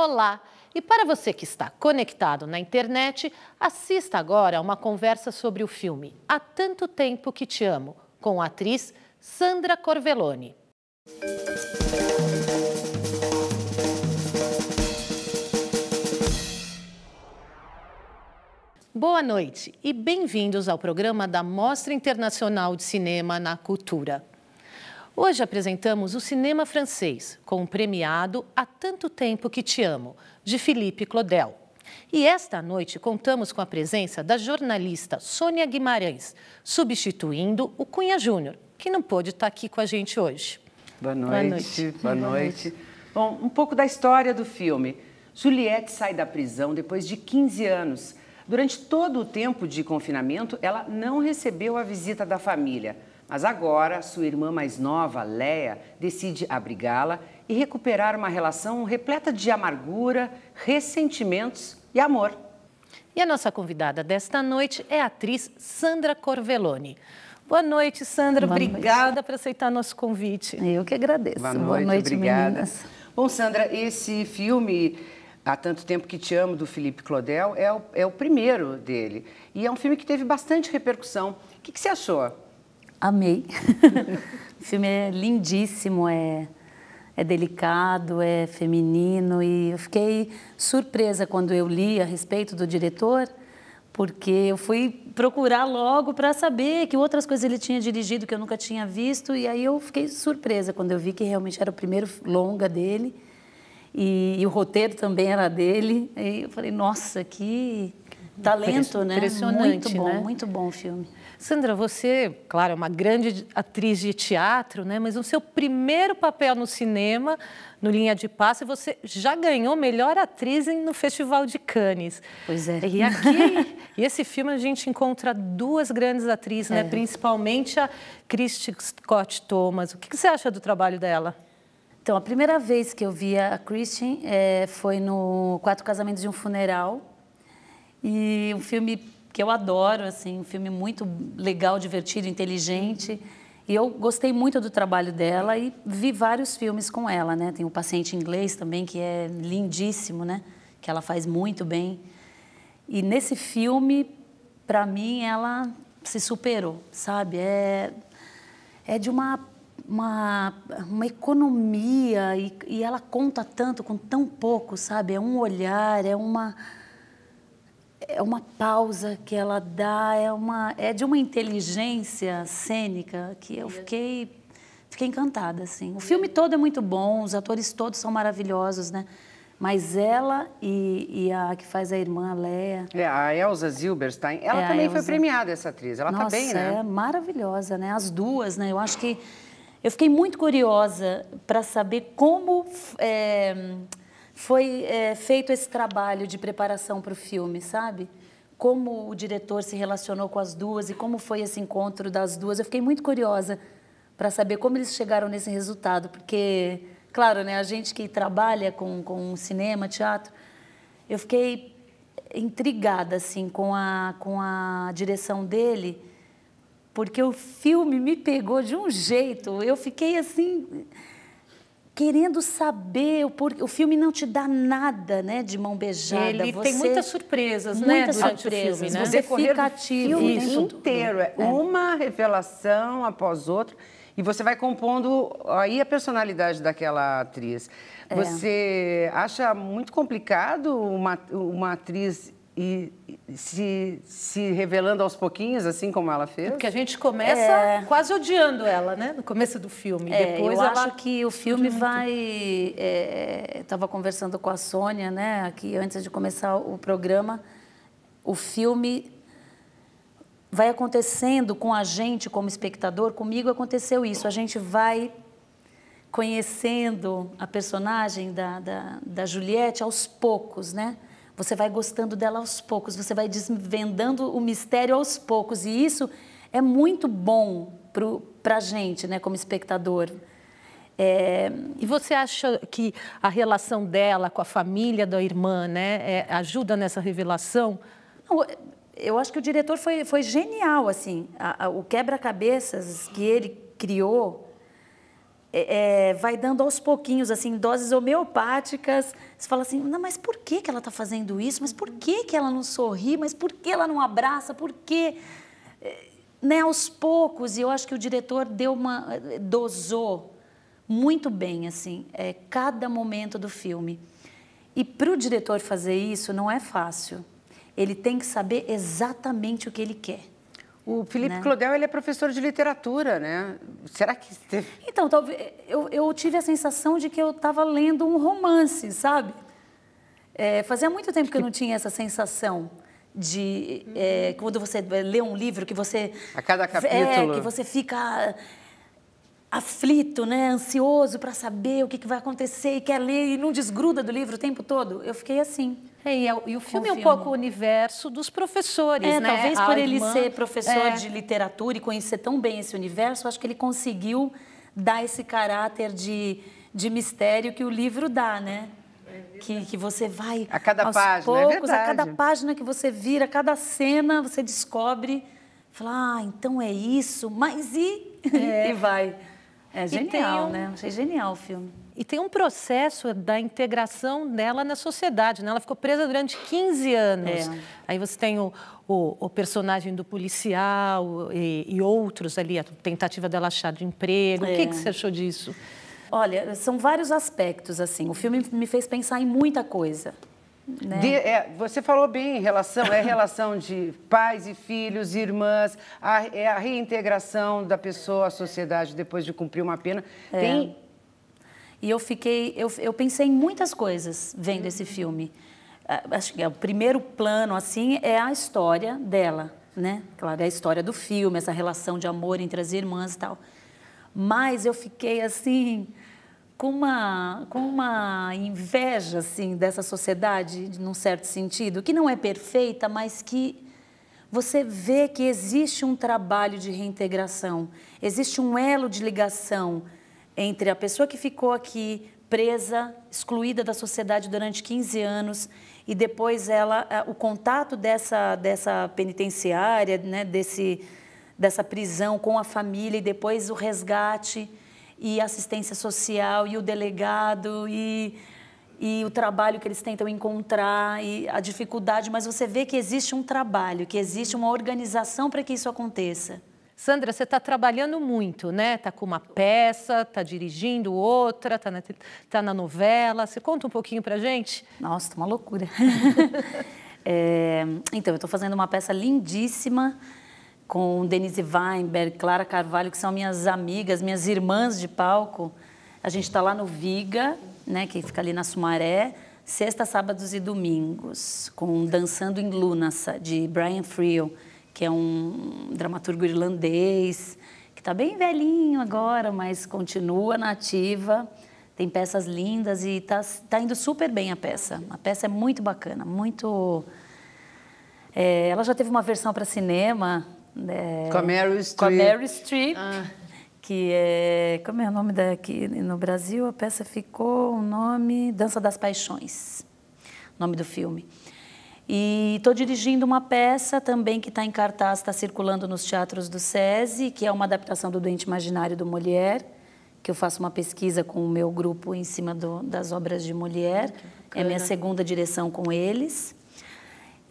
Olá! E para você que está conectado na internet, assista agora a uma conversa sobre o filme Há Tanto Tempo Que Te Amo, com a atriz Sandra Corvelone. Boa noite e bem-vindos ao programa da Mostra Internacional de Cinema na Cultura. Hoje apresentamos o cinema francês, com o premiado Há Tanto Tempo Que Te Amo, de Felipe Clodel. E esta noite contamos com a presença da jornalista Sônia Guimarães, substituindo o Cunha Júnior, que não pôde estar aqui com a gente hoje. Boa noite. Boa noite. Boa noite. Bom, um pouco da história do filme. Juliette sai da prisão depois de 15 anos. Durante todo o tempo de confinamento, ela não recebeu a visita da família. Mas agora, sua irmã mais nova, Leia, decide abrigá-la e recuperar uma relação repleta de amargura, ressentimentos e amor. E a nossa convidada desta noite é a atriz Sandra Corveloni. Boa noite, Sandra. Boa obrigada noite. por aceitar nosso convite. Eu que agradeço. Boa noite, Boa noite obrigada. Meninas. Bom, Sandra, esse filme Há Tanto Tempo Que Te Amo, do Felipe Clodel, é o, é o primeiro dele. E é um filme que teve bastante repercussão. O que, que você achou? amei. o filme é lindíssimo, é, é delicado, é feminino e eu fiquei surpresa quando eu li a respeito do diretor, porque eu fui procurar logo para saber que outras coisas ele tinha dirigido que eu nunca tinha visto e aí eu fiquei surpresa quando eu vi que realmente era o primeiro longa dele. E, e o roteiro também era dele. E eu falei, nossa, que talento, né? Impressionante, muito bom, né? muito bom o filme. Sandra, você, claro, é uma grande atriz de teatro, né? Mas o seu primeiro papel no cinema, no Linha de Passe, você já ganhou melhor atriz no Festival de Cannes. Pois é. E aqui, e esse filme a gente encontra duas grandes atrizes, né? é. né? Principalmente a Christy Scott Thomas. O que você acha do trabalho dela? Então, a primeira vez que eu via a Christian é, foi no Quatro Casamentos de um Funeral, e um filme que eu adoro, assim, um filme muito legal, divertido, inteligente. E eu gostei muito do trabalho dela e vi vários filmes com ela, né? Tem o Paciente Inglês também, que é lindíssimo, né? Que ela faz muito bem. E nesse filme, para mim, ela se superou, sabe? É, é de uma, uma, uma economia e, e ela conta tanto com tão pouco, sabe? É um olhar, é uma é uma pausa que ela dá, é, uma, é de uma inteligência cênica que eu fiquei, fiquei encantada, assim. O filme todo é muito bom, os atores todos são maravilhosos, né? Mas ela e, e a que faz a irmã, a Leia... É, a Elsa Zilberstein, ela é, também Elza... foi premiada, essa atriz. Ela tá Nossa, tá bem, né? é maravilhosa, né? As duas, né? Eu acho que... Eu fiquei muito curiosa para saber como... É foi é, feito esse trabalho de preparação para o filme, sabe? Como o diretor se relacionou com as duas e como foi esse encontro das duas. Eu fiquei muito curiosa para saber como eles chegaram nesse resultado, porque, claro, né, a gente que trabalha com, com cinema, teatro, eu fiquei intrigada assim com a, com a direção dele, porque o filme me pegou de um jeito. Eu fiquei assim querendo saber o O filme não te dá nada, né, de mão beijada. Ele você... tem muitas surpresas, né, muitas né, surpresas, o filme, né? Você fica ativo o isso. inteiro, é. é. uma revelação após outra. E você vai compondo aí a personalidade daquela atriz. É. Você acha muito complicado uma, uma atriz e se, se revelando aos pouquinhos, assim como ela fez? É porque a gente começa é... quase odiando ela, né? No começo do filme. É, Depois eu ela... acho que o filme vai... É, é Estava conversando com a Sônia, né? Aqui antes de começar o programa. O filme vai acontecendo com a gente como espectador. Comigo aconteceu isso. A gente vai conhecendo a personagem da, da, da Juliette aos poucos, né? Você vai gostando dela aos poucos, você vai desvendando o mistério aos poucos. E isso é muito bom para a gente, né, como espectador. É... E você acha que a relação dela com a família da irmã né, é, ajuda nessa revelação? Não, eu acho que o diretor foi, foi genial, assim. A, a, o quebra-cabeças que ele criou é, é, vai dando aos pouquinhos, assim, doses homeopáticas. Você fala assim, não, mas por que, que ela está fazendo isso? Mas por que, que ela não sorri? Mas por que ela não abraça? Por que? É, né, aos poucos, e eu acho que o diretor deu uma, eh, dosou muito bem, assim, é, cada momento do filme. E para o diretor fazer isso não é fácil. Ele tem que saber exatamente o que ele quer. O Felipe né? Clodel ele é professor de literatura, né? Será que teve... Então, talvez eu, eu tive a sensação de que eu estava lendo um romance, sabe? É, fazia muito tempo que eu não tinha essa sensação de é, quando você lê um livro que você a cada é, capítulo é, que você fica aflito, né, ansioso para saber o que, que, vai acontecer e quer ler e não desgruda do livro o tempo todo. Eu fiquei assim. É, e, é e, o filme é um pouco o universo dos professores, é, né? Talvez a por ele ser professor é. de literatura e conhecer tão bem esse universo, acho que ele conseguiu dar esse caráter de, de mistério que o livro dá, né? Que, que você vai a cada aos página, é poucos, a cada página que você vira, a cada cena você descobre, fala, ah, então é isso, mas e? É. e vai. É genial, um... né? Achei genial o filme. E tem um processo da integração dela na sociedade, né? Ela ficou presa durante 15 anos. É. Aí você tem o, o, o personagem do policial e, e, outros ali, a tentativa dela achar de emprego. É. O que, é. que você achou disso? Olha, são vários aspectos, assim. O filme me fez pensar em muita coisa. Né? De, é, você falou bem em relação, é relação de pais e filhos, irmãs, a, é a reintegração da pessoa à sociedade depois de cumprir uma pena. É. Tem... E eu fiquei, eu, eu pensei em muitas coisas vendo uhum. esse filme. Acho que é o primeiro plano, assim, é a história dela, né? Claro, é a história do filme, essa relação de amor entre as irmãs e tal. Mas eu fiquei assim com uma, com uma inveja assim dessa sociedade, num certo sentido, que não é perfeita, mas que você vê que existe um trabalho de reintegração, existe um elo de ligação entre a pessoa que ficou aqui presa, excluída da sociedade durante 15 anos e depois ela o contato dessa dessa penitenciária, né, desse dessa prisão com a família e depois o resgate e assistência social e o delegado e, e o trabalho que eles tentam encontrar e a dificuldade, mas você vê que existe um trabalho, que existe uma organização para que isso aconteça. Sandra, você está trabalhando muito, né? Está com uma peça, está dirigindo outra, está na, tá na novela. Você conta um pouquinho para gente? Nossa, tá uma loucura. é, então, eu estou fazendo uma peça lindíssima com Denise Weinberg, Clara Carvalho, que são minhas amigas, minhas irmãs de palco. A gente está lá no Viga, né, que fica ali na Sumaré, sexta, sábados e domingos, com Dançando em Lunas de Brian Friel, que é um dramaturgo irlandês, que está bem velhinho agora, mas continua na ativa. Tem peças lindas e está tá indo super bem a peça. A peça é muito bacana, muito... É, ela já teve uma versão para cinema, é, com a Meryl Streep. Com a Streep. Ah. Que é. Como é o nome daqui? No Brasil, a peça ficou o nome Dança das Paixões nome do filme. E estou dirigindo uma peça também que está em cartaz, está circulando nos teatros do SESI, que é uma adaptação do Doente Imaginário do Mulher, que eu faço uma pesquisa com o meu grupo em cima do, das obras de Mulher. É minha segunda direção com eles.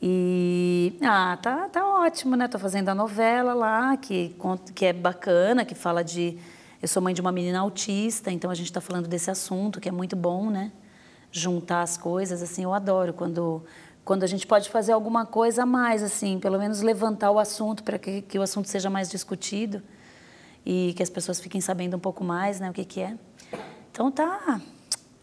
E ah, tá, tá ótimo, né? Tô fazendo a novela lá, que, que é bacana, que fala de. Eu sou mãe de uma menina autista, então a gente está falando desse assunto, que é muito bom, né? Juntar as coisas, assim, eu adoro quando, quando a gente pode fazer alguma coisa a mais, assim, pelo menos levantar o assunto para que, que o assunto seja mais discutido e que as pessoas fiquem sabendo um pouco mais, né, o que, que é. Então tá,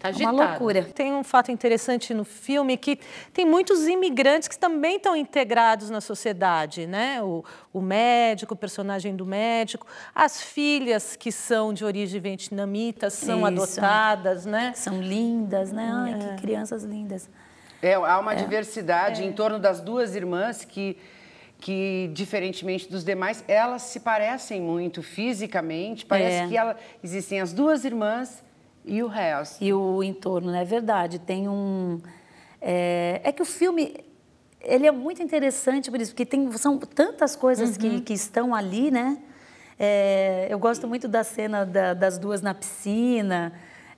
Tá agitado. Uma loucura. Tem um fato interessante no filme que tem muitos imigrantes que também estão integrados na sociedade, né? O, o médico, o personagem do médico, as filhas que são de origem vietnamita são Isso. É. adotadas, né? São lindas, né? Ai, é. que crianças lindas. É, há uma é. diversidade é. em torno das duas irmãs que que, diferentemente dos demais, elas se parecem muito fisicamente. Parece é. que ela, existem as duas irmãs e o resto? E o entorno, né? é verdade. Tem um... É, é que o filme, ele é muito interessante por isso, porque tem, são tantas coisas uhum. que, que estão ali, né? É, eu gosto muito da cena da, das duas na piscina,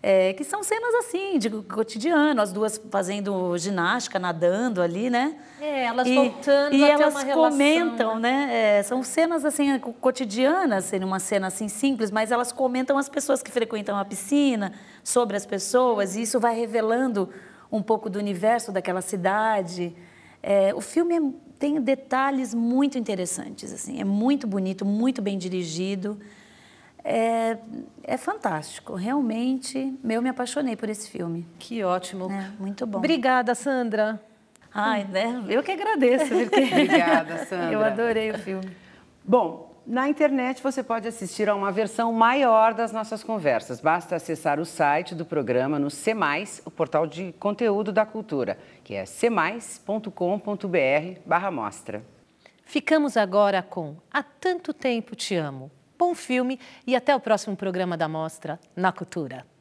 é, que são cenas assim, de cotidiano, as duas fazendo ginástica, nadando ali, né? É, elas e, voltando e a elas uma comentam, relação, né? né? É, são cenas assim cotidianas, sendo assim, uma cena assim simples, mas elas comentam as pessoas que frequentam a piscina, sobre as pessoas, e isso vai revelando um pouco do universo daquela cidade. É, o filme é, tem detalhes muito interessantes, assim, é muito bonito, muito bem dirigido. É, é fantástico, realmente. Eu me apaixonei por esse filme. Que ótimo. É, muito bom. Obrigada, Sandra. Ai, né? Eu que agradeço. Porque... Obrigada, Sandra. Eu adorei o filme. Bom, na internet você pode assistir a uma versão maior das nossas conversas. Basta acessar o site do programa no CMais, o portal de conteúdo da cultura, que é cmais.com.br barra mostra. Ficamos agora com Há Tanto Tempo Te Amo, bom filme e até o próximo programa da Mostra na Cultura.